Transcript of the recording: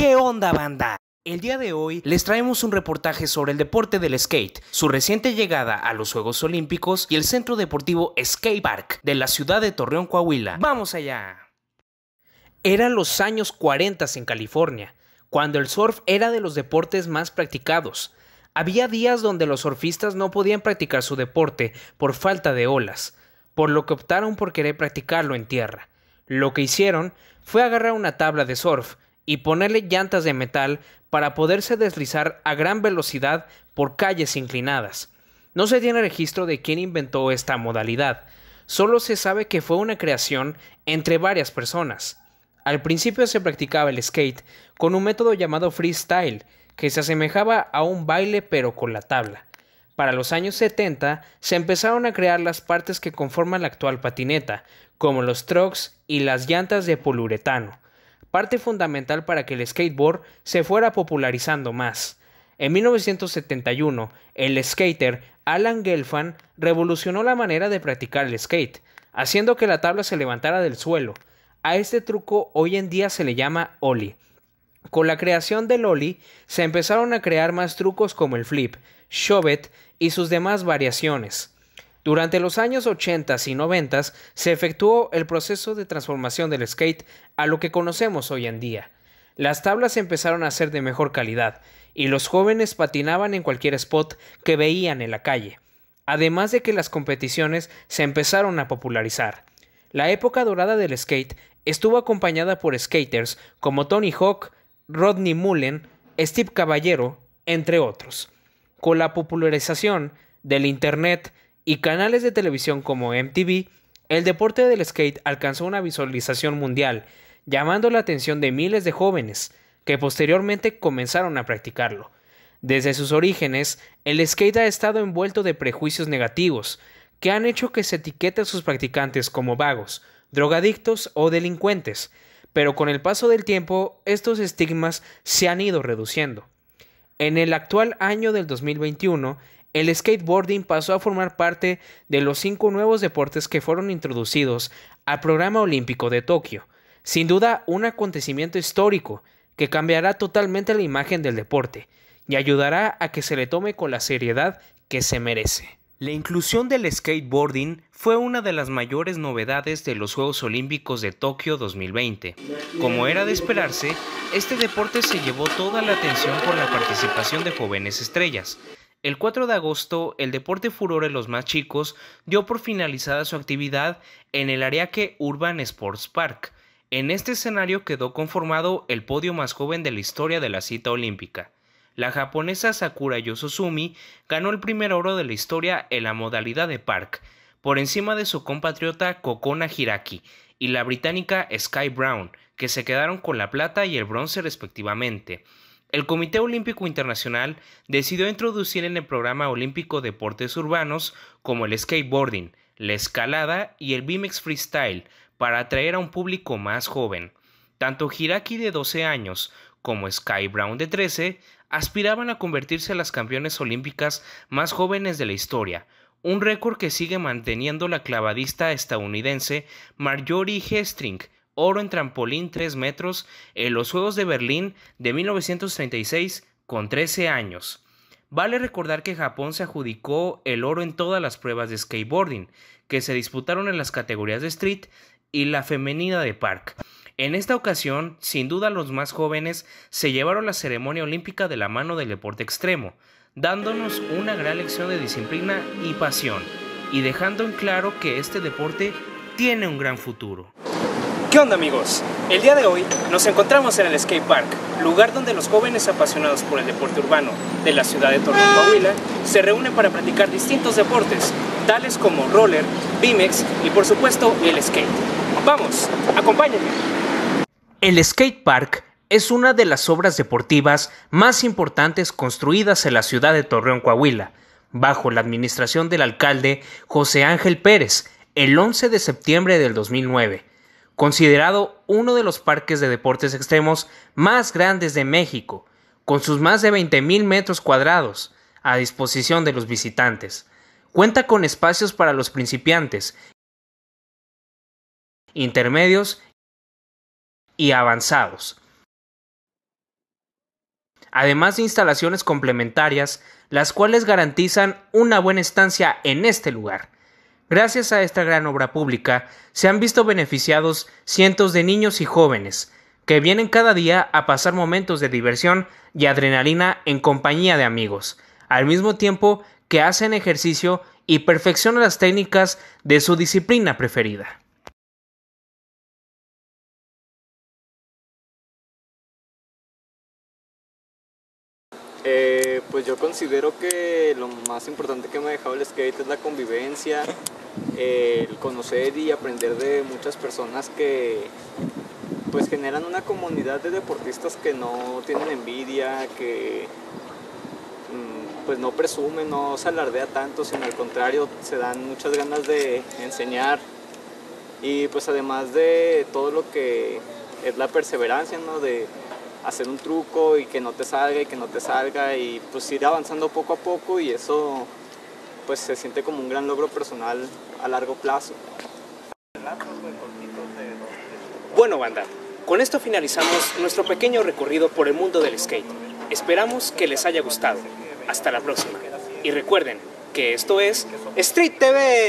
¿Qué onda, banda? El día de hoy les traemos un reportaje sobre el deporte del skate, su reciente llegada a los Juegos Olímpicos y el centro deportivo Skate Park de la ciudad de Torreón, Coahuila. ¡Vamos allá! Eran los años 40 en California, cuando el surf era de los deportes más practicados. Había días donde los surfistas no podían practicar su deporte por falta de olas, por lo que optaron por querer practicarlo en tierra. Lo que hicieron fue agarrar una tabla de surf y ponerle llantas de metal para poderse deslizar a gran velocidad por calles inclinadas. No se tiene registro de quién inventó esta modalidad, solo se sabe que fue una creación entre varias personas. Al principio se practicaba el skate con un método llamado freestyle, que se asemejaba a un baile pero con la tabla. Para los años 70 se empezaron a crear las partes que conforman la actual patineta, como los trucks y las llantas de poliuretano parte fundamental para que el skateboard se fuera popularizando más. En 1971, el skater Alan Gelfand revolucionó la manera de practicar el skate, haciendo que la tabla se levantara del suelo. A este truco hoy en día se le llama ollie. Con la creación del ollie se empezaron a crear más trucos como el flip, shove y sus demás variaciones. Durante los años 80 y 90 se efectuó el proceso de transformación del skate a lo que conocemos hoy en día. Las tablas empezaron a ser de mejor calidad y los jóvenes patinaban en cualquier spot que veían en la calle, además de que las competiciones se empezaron a popularizar. La época dorada del skate estuvo acompañada por skaters como Tony Hawk, Rodney Mullen, Steve Caballero, entre otros. Con la popularización del Internet, y canales de televisión como MTV, el deporte del skate alcanzó una visualización mundial, llamando la atención de miles de jóvenes, que posteriormente comenzaron a practicarlo. Desde sus orígenes, el skate ha estado envuelto de prejuicios negativos, que han hecho que se etiquete a sus practicantes como vagos, drogadictos o delincuentes, pero con el paso del tiempo estos estigmas se han ido reduciendo. En el actual año del 2021, el skateboarding pasó a formar parte de los cinco nuevos deportes que fueron introducidos al programa olímpico de Tokio, sin duda un acontecimiento histórico que cambiará totalmente la imagen del deporte y ayudará a que se le tome con la seriedad que se merece. La inclusión del skateboarding fue una de las mayores novedades de los Juegos Olímpicos de Tokio 2020. Como era de esperarse, este deporte se llevó toda la atención por la participación de jóvenes estrellas, el 4 de agosto, el Deporte Furor en los más chicos dio por finalizada su actividad en el Ariake Urban Sports Park. En este escenario quedó conformado el podio más joven de la historia de la cita olímpica. La japonesa Sakura Yosuzumi ganó el primer oro de la historia en la modalidad de park, por encima de su compatriota Kokona Hiraki y la británica Sky Brown, que se quedaron con la plata y el bronce respectivamente. El Comité Olímpico Internacional decidió introducir en el programa olímpico deportes urbanos como el skateboarding, la escalada y el BMX freestyle para atraer a un público más joven. Tanto Hiraki de 12 años como Sky Brown de 13 aspiraban a convertirse en las campeones olímpicas más jóvenes de la historia, un récord que sigue manteniendo la clavadista estadounidense Marjorie Hestring oro en trampolín 3 metros en los Juegos de Berlín de 1936 con 13 años. Vale recordar que Japón se adjudicó el oro en todas las pruebas de skateboarding, que se disputaron en las categorías de street y la femenina de park. En esta ocasión, sin duda los más jóvenes se llevaron la ceremonia olímpica de la mano del deporte extremo, dándonos una gran lección de disciplina y pasión, y dejando en claro que este deporte tiene un gran futuro. ¿Qué onda amigos? El día de hoy nos encontramos en el Skate Park, lugar donde los jóvenes apasionados por el deporte urbano de la ciudad de Torreón, Coahuila, se reúnen para practicar distintos deportes, tales como roller, bimex y por supuesto el skate. ¡Vamos! ¡Acompáñenme! El Skate Park es una de las obras deportivas más importantes construidas en la ciudad de Torreón, Coahuila, bajo la administración del alcalde José Ángel Pérez, el 11 de septiembre del 2009 considerado uno de los parques de deportes extremos más grandes de México, con sus más de 20.000 metros cuadrados a disposición de los visitantes. Cuenta con espacios para los principiantes, intermedios y avanzados. Además de instalaciones complementarias, las cuales garantizan una buena estancia en este lugar Gracias a esta gran obra pública, se han visto beneficiados cientos de niños y jóvenes, que vienen cada día a pasar momentos de diversión y adrenalina en compañía de amigos, al mismo tiempo que hacen ejercicio y perfeccionan las técnicas de su disciplina preferida. Eh, pues yo considero que lo más importante que me ha dejado el skate es la convivencia, el conocer y aprender de muchas personas que pues generan una comunidad de deportistas que no tienen envidia, que mm, pues no presumen, no se alardea tanto, sino al contrario, se dan muchas ganas de enseñar. Y pues además de todo lo que es la perseverancia, ¿no? De hacer un truco y que no te salga y que no te salga y pues ir avanzando poco a poco y eso pues se siente como un gran logro personal a largo plazo. Bueno, banda, con esto finalizamos nuestro pequeño recorrido por el mundo del skate. Esperamos que les haya gustado. Hasta la próxima. Y recuerden que esto es Street TV.